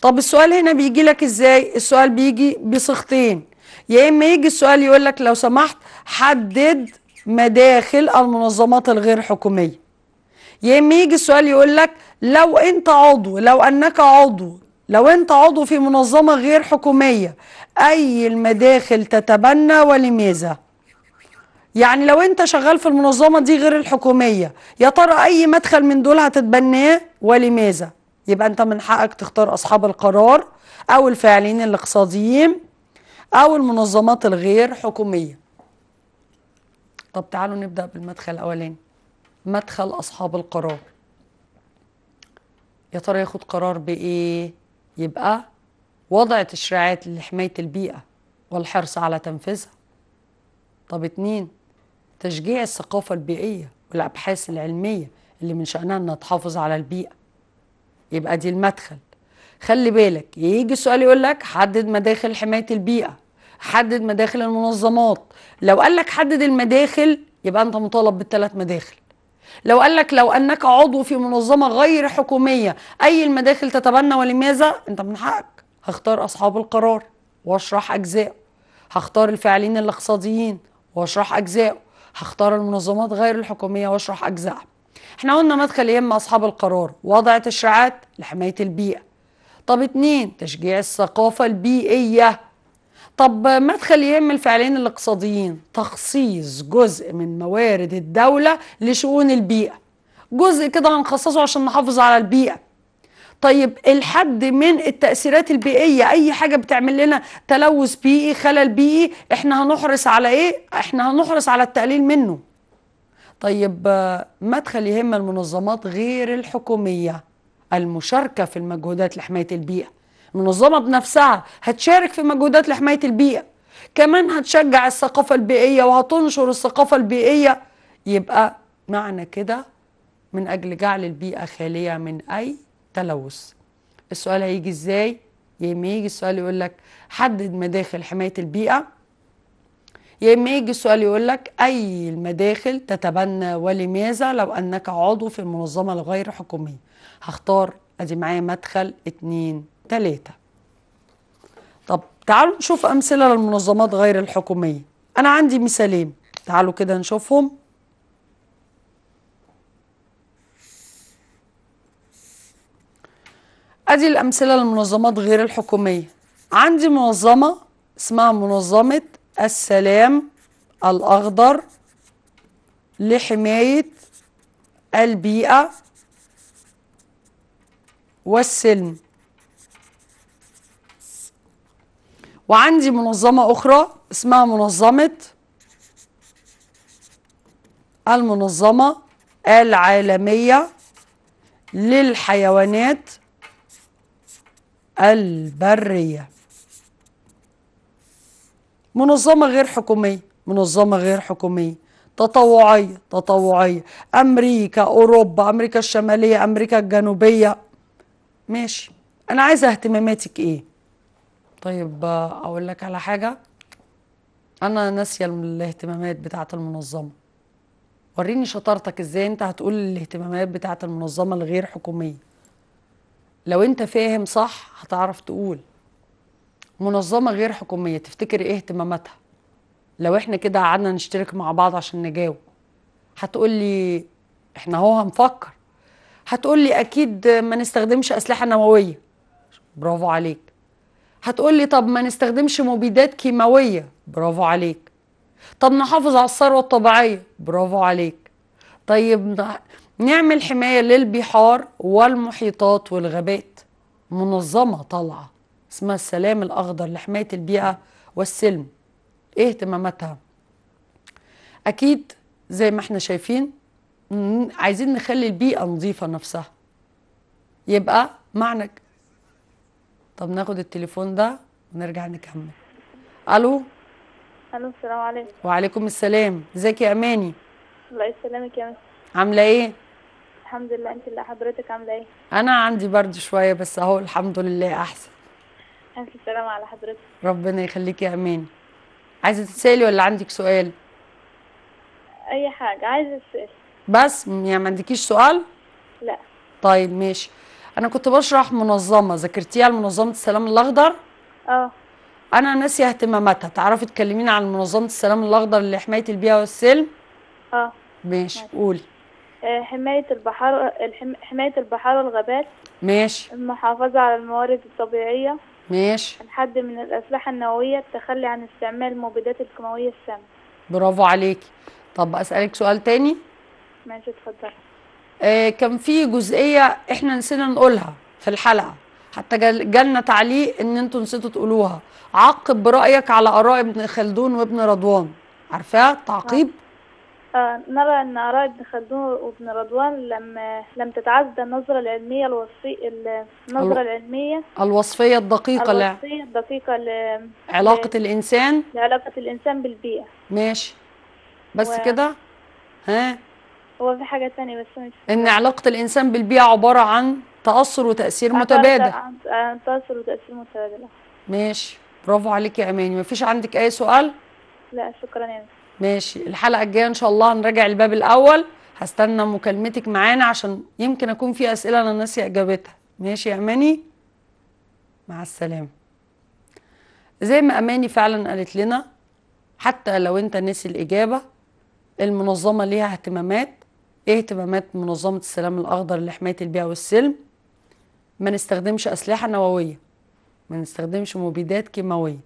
طب السؤال هنا بيجي لك ازاي السؤال بيجي بصيغتين يا اما يجي السؤال يقول لك لو سمحت حدد مداخل المنظمات الغير حكومية يا اما يجي السؤال يقول لك لو انت عضو لو انك عضو لو انت عضو في منظمة غير حكومية اي المداخل تتبنى ولماذا يعني لو انت شغال في المنظمه دي غير الحكوميه يا ترى اي مدخل من دول هتتبناه ولماذا يبقى انت من حقك تختار اصحاب القرار او الفاعلين الاقتصاديين او المنظمات الغير حكوميه طب تعالوا نبدا بالمدخل الاولاني مدخل اصحاب القرار يا ترى ياخد قرار بايه يبقى وضع تشريعات لحمايه البيئه والحرص على تنفيذها طب اتنين تشجيع الثقافة البيئية والأبحاث العلمية اللي من شأنها إنها تحافظ على البيئة يبقى دي المدخل خلي بالك يجي السؤال يقول لك حدد مداخل حماية البيئة حدد مداخل المنظمات لو قال لك حدد المداخل يبقى أنت مطالب بالثلاث مداخل لو قال لك لو أنك عضو في منظمة غير حكومية أي المداخل تتبنى ولماذا أنت من حقك هختار أصحاب القرار واشرح أجزاء هختار الفاعلين الاقتصاديين واشرح أجزاءه. هختار المنظمات غير الحكوميه واشرح اجزاء احنا قلنا مدخل يهم اصحاب القرار وضع تشريعات لحمايه البيئه طب اتنين تشجيع الثقافه البيئيه طب مدخل يهم الفاعلين الاقتصاديين تخصيص جزء من موارد الدوله لشؤون البيئه جزء كده هنخصصه عشان نحافظ على البيئه طيب الحد من التاثيرات البيئيه اي حاجه بتعمل لنا تلوث بيئي خلل بيئي احنا هنحرص على ايه احنا هنحرص على التقليل منه طيب مدخل يهم المنظمات غير الحكوميه المشاركه في المجهودات لحمايه البيئه المنظمه بنفسها هتشارك في مجهودات لحمايه البيئه كمان هتشجع الثقافه البيئيه وهتنشر الثقافه البيئيه يبقى معنى كده من اجل جعل البيئه خاليه من اي التلوث السؤال هيجي ازاي يا اما يجي السؤال يقول لك حدد مداخل حمايه البيئه يا اما يجي السؤال يقول لك اي المداخل تتبنى ولماذا لو انك عضو في المنظمه الغير حكوميه هختار ادي معايا مدخل اتنين تلاته طب تعالوا نشوف امثله للمنظمات غير الحكوميه انا عندي مثالين تعالوا كده نشوفهم ادي الامثله للمنظمات غير الحكوميه عندي منظمه اسمها منظمه السلام الاخضر لحمايه البيئه والسلم وعندي منظمه اخرى اسمها منظمه المنظمه العالميه للحيوانات البرية منظمة غير حكومية منظمة غير حكومية تطوعية تطوعية أمريكا أوروبا أمريكا الشمالية أمريكا الجنوبية ماشي أنا عايزة اهتماماتك إيه طيب أقول لك على حاجة أنا ناسية الاهتمامات بتاعة المنظمة وريني شطارتك إزاي أنت هتقول الاهتمامات بتاعة المنظمة الغير حكومية لو انت فاهم صح هتعرف تقول منظمه غير حكوميه تفتكر ايه اهتماماتها لو احنا كده قعدنا نشترك مع بعض عشان نجاوب هتقول لي احنا هو هنفكر هتقول لي اكيد ما نستخدمش اسلحه نوويه برافو عليك هتقول لي طب ما نستخدمش مبيدات كيماويه برافو عليك طب نحافظ على الثروه الطبيعيه برافو عليك طيب نعمل حماية للبحار والمحيطات والغابات منظمة طالعة اسمها السلام الأخضر لحماية البيئة والسلم ايه اهتماماتها أكيد زي ما احنا شايفين عايزين نخلي البيئة نظيفة نفسها يبقى معنى طب ناخد التليفون ده ونرجع نكمل الو الو السلام عليكم وعليكم السلام ازيك يا اماني الله يسلمك يا مس عامله ايه الحمد لله انت اللي حضرتك عامله ايه انا عندي برد شويه بس اهو الحمد لله احسن الف سلام على حضرتك ربنا يخليكي يا امين عايزه تتسالي ولا عندك سؤال اي حاجه عايزه اسال بس يعني ما عندكيش سؤال لا طيب ماشي انا كنت بشرح منظمه ذاكرتيها منظمه السلام الاخضر اه انا ناسيه اهتماماتها تعرفي تكلمينا عن منظمه السلام الاخضر لحمايه البيئه والسلم اه ماشي قولي آه، حماية البحار حماية البحار والغابات ماشي المحافظة على الموارد الطبيعية ماشي الحد من الأسلحة النووية التخلي عن استعمال المبيدات الكيماوية السامة برافو عليكي طب أسألك سؤال تاني ماشي اتفضلي آه كان في جزئية احنا نسينا نقولها في الحلقة حتى جالنا تعليق ان انتوا نسيتوا تقولوها عقب برأيك على آراء ابن خلدون وابن رضوان عارفاه تعقيب؟ آه. نرى أن آراء ابن خلدون وابن رضوان لم لم تتعدى النظرة العلمية الوصفي النظرة العلمية الوصفية الدقيقة الوصفية الدقيقة ل... علاقة ل... الإنسان لعلاقة الإنسان بالبيئة ماشي بس و... كده ها هو في حاجة تانية بس مش إن علاقة الإنسان بالبيئة عبارة عن تأثر وتأثير متبادل عن تأثر وتأثير متبادل ماشي برافو عليك يا أماني مفيش عندك أي سؤال؟ لا شكرا يا ماشي الحلقه الجايه ان شاء الله هنراجع الباب الاول هستنى مكالمتك معانا عشان يمكن اكون في اسئله انا ناسيه اجابتها ماشي يا اماني مع السلامه زي ما اماني فعلا قالت لنا حتى لو انت ناسي الاجابه المنظمه ليها اهتمامات ايه اهتمامات منظمه السلام الاخضر لحمايه البيئه والسلم ما نستخدمش اسلحه نوويه ما نستخدمش مبيدات كيماويه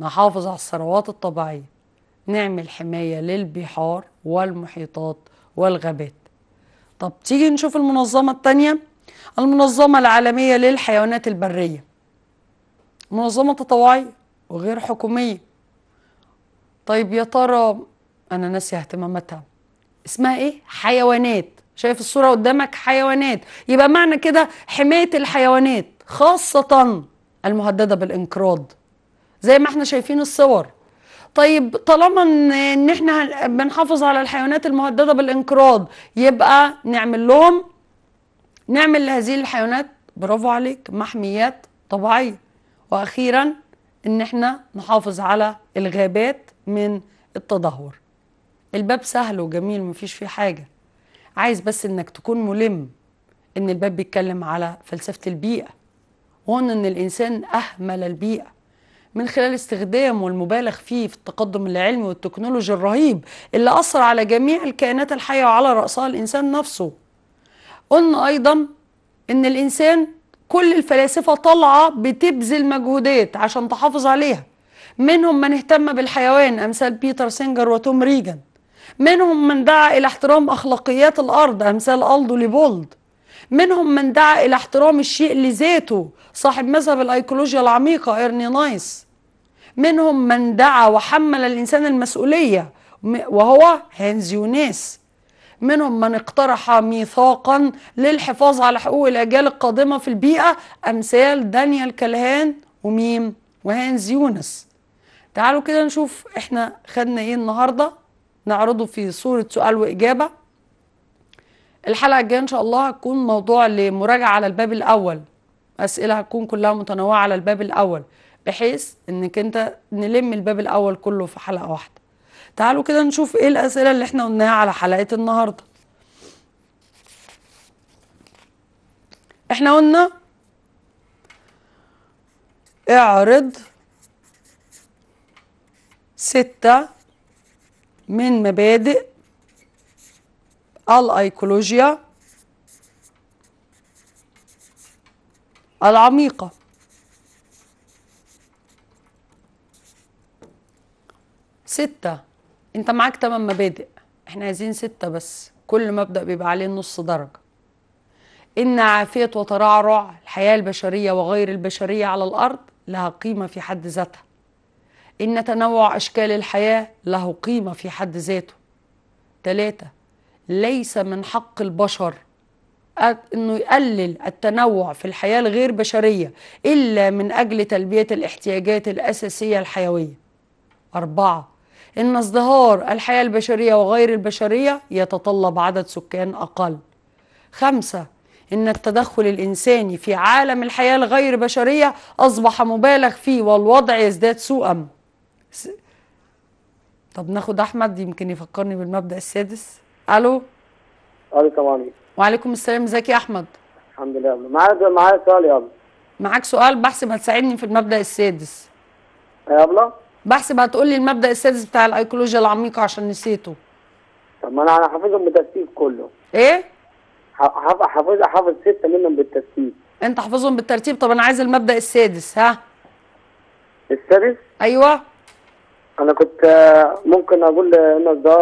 نحافظ على الثروات الطبيعيه نعمل حماية للبحار والمحيطات والغابات طب تيجي نشوف المنظمة التانية المنظمة العالمية للحيوانات البرية منظمة تطوعية وغير حكومية طيب يا ترى أنا ناسية اهتماماتها اسمها إيه؟ حيوانات شايف الصورة قدامك حيوانات يبقى معنى كده حماية الحيوانات خاصة المهددة بالانقراض زي ما احنا شايفين الصور طيب طالما ان احنا بنحافظ على الحيوانات المهدده بالانقراض يبقى نعمل لهم نعمل لهذه الحيوانات برافو عليك محميات طبيعيه واخيرا ان احنا نحافظ على الغابات من التدهور الباب سهل وجميل مفيش فيه حاجه عايز بس انك تكون ملم ان الباب بيتكلم على فلسفه البيئه وان ان الانسان اهمل البيئه من خلال استخدامه المبالغ فيه في التقدم العلمي والتكنولوجي الرهيب اللي أثر على جميع الكائنات الحية وعلى رأسها الإنسان نفسه قلنا أيضا إن الإنسان كل الفلاسفة طالعة بتبذل مجهودات عشان تحافظ عليها منهم من اهتم بالحيوان أمثال بيتر سينجر وتوم ريجن منهم من دعا إلى احترام أخلاقيات الأرض أمثال ألدو ليبولد منهم من دعا إلى احترام الشيء لذاته صاحب مذهب الأيكولوجيا العميقة إرني نايس منهم من دعا وحمل الإنسان المسؤولية وهو هانز يونيس منهم من اقترح ميثاقا للحفاظ على حقوق الأجيال القادمة في البيئة أمثال دانيال كالهان وميم وهانز يونس تعالوا كده نشوف احنا خدنا ايه النهارده نعرضه في صورة سؤال وإجابة الحلقه الجايه ان شاء الله هتكون موضوع لمراجعه على الباب الاول اسئله هتكون كلها متنوعه على الباب الاول بحيث انك انت نلم الباب الاول كله في حلقه واحده تعالوا كده نشوف ايه الاسئله اللي احنا قلناها على حلقه النهارده احنا قلنا اعرض ستة من مبادئ الايكولوجيا العميقة ستة انت معاك تمام مبادئ احنا عايزين ستة بس كل مبدأ بيبقى عليه نص درجة إن عافية وترعرع الحياة البشرية وغير البشرية على الأرض لها قيمة في حد ذاتها إن تنوع أشكال الحياة له قيمة في حد ذاته ثلاثة ليس من حق البشر انه يقلل التنوع في الحياه الغير بشريه الا من اجل تلبيه الاحتياجات الاساسيه الحيويه. اربعه ان ازدهار الحياه البشريه وغير البشريه يتطلب عدد سكان اقل. خمسه ان التدخل الانساني في عالم الحياه الغير بشريه اصبح مبالغ فيه والوضع يزداد سوءا. طب ناخد احمد يمكن يفكرني بالمبدا السادس. الو السلام عليكم وعليكم السلام ازيك يا احمد الحمد لله معايا معايا سؤال يا معاك سؤال بحسب هتساعدني في المبدا السادس يا ابله بحسب هتقول لي المبدا السادس بتاع الايكولوجيا العميقه عشان نسيته طب ما انا حافظهم بالترتيب كله ايه حافظ حافظ حافظ سته منهم بالترتيب انت حافظهم بالترتيب طب انا عايز المبدا السادس ها السادس ايوه انا كنت آه، ممكن اقول ان ده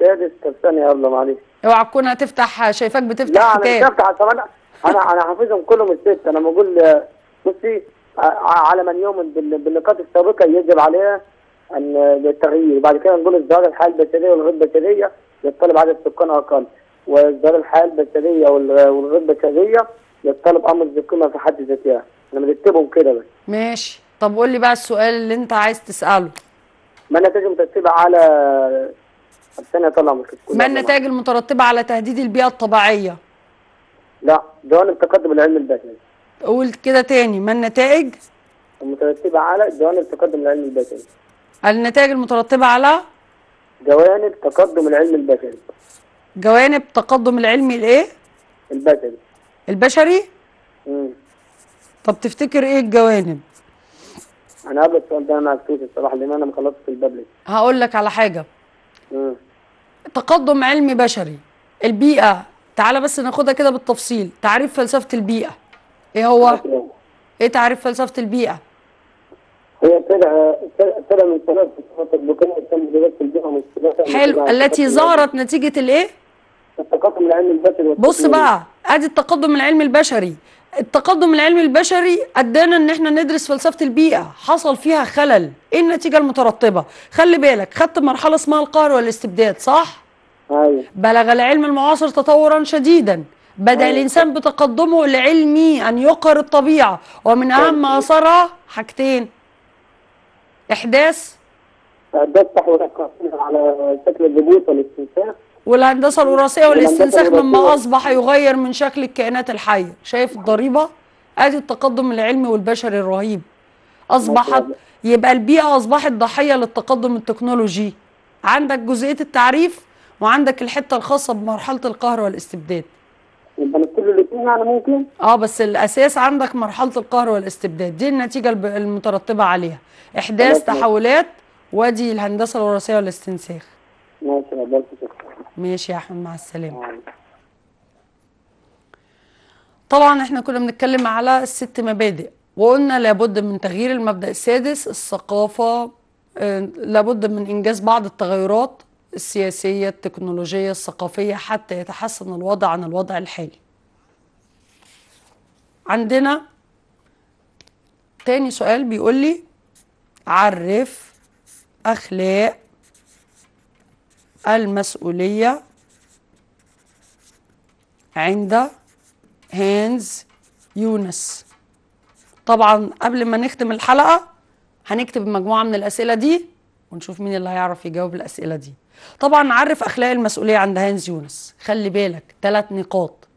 سادس طب ثانية يلا معلش اوعى تكون هتفتح شايفاك بتفتح كتاب لا انا مش هفتح انا انا انا حافظهم كلهم الست انا بقول بصي على من يؤمن بالنقاط السابقة يجب عليها ان التغيير بعد كده نقول ازدهار الحياة البشرية والغير البشرية يتطلب عدد سكان اقل وازدهار الحياة البشرية والغير البشرية يتطلب امر ذو قيمة في حد ذاتها انا مرتبهم كده بس ماشي طب قول لي بقى السؤال اللي انت عايز تساله ما نتيجة ترتيبها على الثانيه طالعه من ما النتائج المترتبه على تهديد البيئه الطبيعيه؟ لا جوانب التقدم العلمي البشري قول كده تاني ما النتائج؟ المترتبه على جوانب التقدم العلمي البشري النتائج المترتبه على جوانب تقدم العلم البشري جوانب تقدم العلم الايه؟ البشري البشري؟ امم طب تفتكر ايه الجوانب؟ انا قبل السؤال ده انا عرفتوش الصراحه لان انا ما خلصتش البابليك هقول لك على حاجه امم تقدم علمي بشري البيئه تعالى بس ناخدها كده بالتفصيل تعريف فلسفه البيئه ايه هو ايه تعريف فلسفه البيئه هي طلع من ثلاث صفات البيئه حلو التي ظهرت نتيجه الايه؟ التقدم العلمي البشري بص بقى ادي التقدم العلمي البشري التقدم العلمي البشري ادانا ان احنا ندرس فلسفه البيئه حصل فيها خلل ايه النتيجه المترتبه خلي بالك خدت مرحله اسمها القهر والاستبداد صح ايوه بلغ العلم المعاصر تطورا شديدا بدا أيوة. الانسان بتقدمه العلمي ان يقهر الطبيعه ومن اهم أيوة. اثرها حاجتين احداث احداث تحول على شكل الهبوط والاستنساخ والهندسه الوراثيه والاستنساخ مما اصبح يغير من شكل الكائنات الحيه شايف الضريبه ادي التقدم العلمي والبشري الرهيب اصبحت يبقى البيئه اصبحت ضحيه للتقدم التكنولوجي عندك جزئيه التعريف وعندك الحته الخاصه بمرحله القهر والاستبداد يبقى كل الاثنين يعني ممكن اه بس الاساس عندك مرحله القهر والاستبداد دي النتيجه المترتبه عليها احداث تحولات وادي الهندسه الوراثيه والاستنساخ ماشي يا ماشي يا احمد مع السلامه طبعا احنا كنا بنتكلم على الست مبادئ وقلنا لابد من تغيير المبدا السادس الثقافه آه، لابد من انجاز بعض التغيرات السياسيه التكنولوجيه الثقافيه حتى يتحسن الوضع عن الوضع الحالي عندنا تاني سؤال بيقول لي عرف اخلاق المسؤولية عند هانز يونس طبعا قبل ما نختم الحلقة هنكتب مجموعة من الأسئلة دي ونشوف مين اللي هيعرف يجاوب الأسئلة دي طبعا عرف أخلاق المسؤولية عند هانز يونس خلي بالك ثلاث نقاط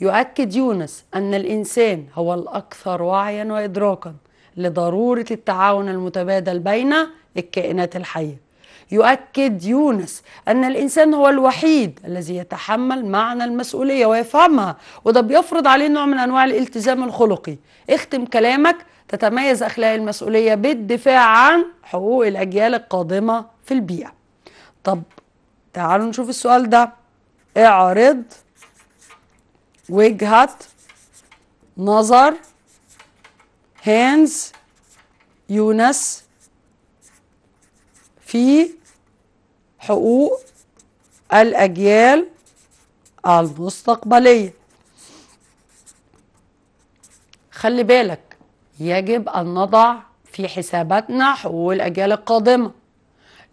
يؤكد يونس أن الإنسان هو الأكثر وعيا وإدراكا لضرورة التعاون المتبادل بين الكائنات الحية يؤكد يونس أن الإنسان هو الوحيد الذي يتحمل معنى المسؤولية ويفهمها وده بيفرض عليه نوع من أنواع الالتزام الخلقي اختم كلامك تتميز أخلاق المسؤولية بالدفاع عن حقوق الأجيال القادمة في البيئة طب تعالوا نشوف السؤال ده اعرض وجهة نظر هانز يونس في حقوق الأجيال المستقبلية خلي بالك يجب أن نضع في حساباتنا حقوق الأجيال القادمة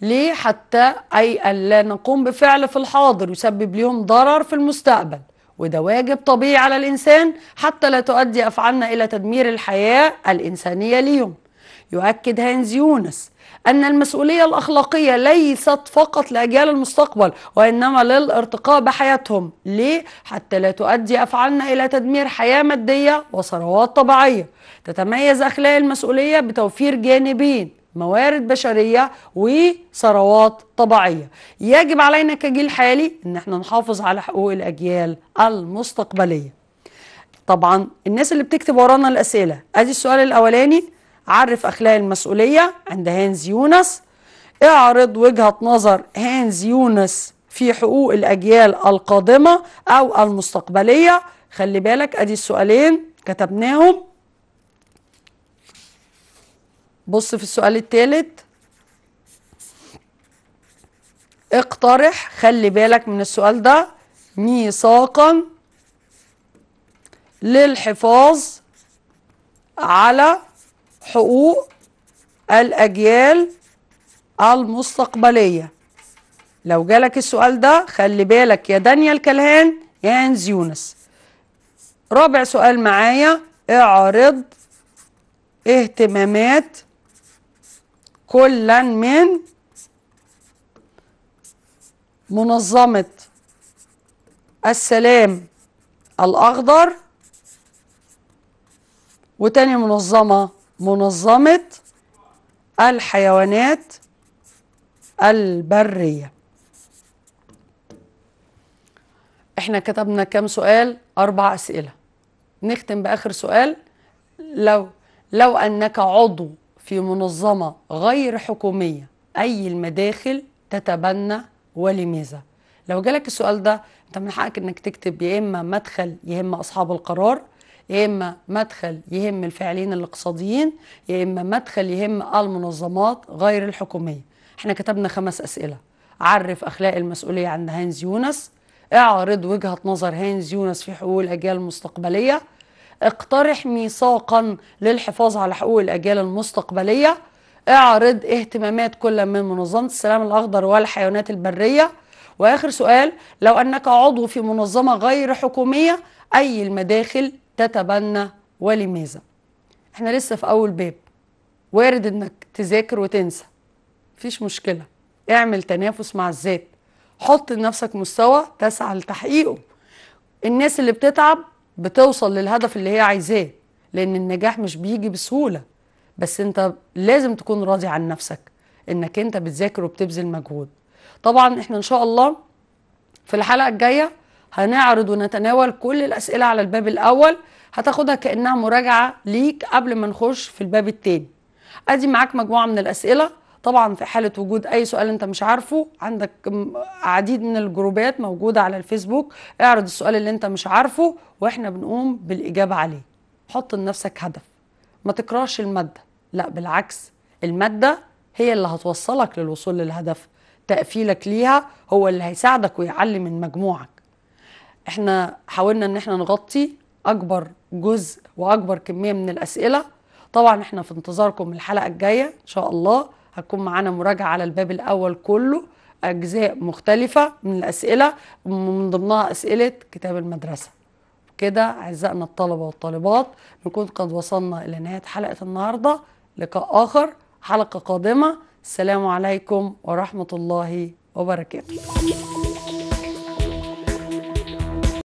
ليه حتى أي أن لا نقوم بفعل في الحاضر يسبب لهم ضرر في المستقبل وده واجب طبيعي على الإنسان حتى لا تؤدي أفعالنا إلى تدمير الحياة الإنسانية ليهم يؤكد هينز يونس أن المسؤولية الأخلاقية ليست فقط لأجيال المستقبل وإنما للارتقاء بحياتهم ليه؟ حتى لا تؤدي أفعالنا إلى تدمير حياة مادية وثروات طبيعية تتميز أخلاق المسؤولية بتوفير جانبين موارد بشرية وثروات طبيعية يجب علينا كجيل حالي ان احنا نحافظ على حقوق الاجيال المستقبلية طبعا الناس اللي بتكتب ورانا الاسئلة ادي السؤال الاولاني عرف أخلاق المسؤولية عند هانز يونس اعرض وجهة نظر هانز يونس في حقوق الأجيال القادمة أو المستقبلية خلي بالك أدي السؤالين كتبناهم بص في السؤال الثالث اقترح خلي بالك من السؤال ده ميثاقا للحفاظ على حقوق الأجيال المستقبلية لو جالك السؤال ده خلي بالك يا دانيال كلهان يا هانز يونس رابع سؤال معايا اعرض اهتمامات كلا من منظمة السلام الأخضر وتاني منظمة منظمة الحيوانات البرية احنا كتبنا كام سؤال أربع أسئلة نختم بآخر سؤال لو لو أنك عضو في منظمة غير حكومية أي المداخل تتبنى ولماذا؟ لو جالك السؤال ده انت من حقك انك تكتب يا اما مدخل يا اما اصحاب القرار يا اما مدخل يهم الفاعلين الاقتصاديين يا اما مدخل يهم المنظمات غير الحكوميه احنا كتبنا خمس اسئله عرف اخلاق المسؤوليه عند هينز يونس اعرض وجهه نظر هينز يونس في حقوق الاجيال المستقبليه اقترح ميثاقا للحفاظ على حقوق الاجيال المستقبليه اعرض اهتمامات كل من منظمه السلام الاخضر والحيوانات البريه واخر سؤال لو انك عضو في منظمه غير حكوميه اي المداخل تتبنى ولماذا احنا لسه في اول باب وارد انك تذاكر وتنسى مفيش مشكله اعمل تنافس مع الذات حط لنفسك مستوى تسعى لتحقيقه الناس اللي بتتعب بتوصل للهدف اللي هي عايزاه لان النجاح مش بيجي بسهوله بس انت لازم تكون راضي عن نفسك انك انت بتذاكر وبتبذل مجهود طبعا احنا ان شاء الله في الحلقه الجايه هنعرض ونتناول كل الأسئلة على الباب الأول هتاخدها كأنها مراجعة ليك قبل ما نخش في الباب التاني أدي معاك مجموعة من الأسئلة طبعا في حالة وجود أي سؤال أنت مش عارفه عندك عديد من الجروبات موجودة على الفيسبوك اعرض السؤال اللي أنت مش عارفه وإحنا بنقوم بالإجابة عليه حط لنفسك هدف ما تكرهش المادة لا بالعكس المادة هي اللي هتوصلك للوصول للهدف تقفيلك ليها هو اللي هيساعدك ويعلي من مجموعك احنا حاولنا ان احنا نغطي اكبر جزء واكبر كميه من الاسئله طبعا احنا في انتظاركم الحلقه الجايه ان شاء الله هتكون معانا مراجعه على الباب الاول كله اجزاء مختلفه من الاسئله من ضمنها اسئله كتاب المدرسه كده اعزائنا الطلبه والطالبات نكون قد وصلنا الى نهايه حلقه النهارده لقاء اخر حلقه قادمه السلام عليكم ورحمه الله وبركاته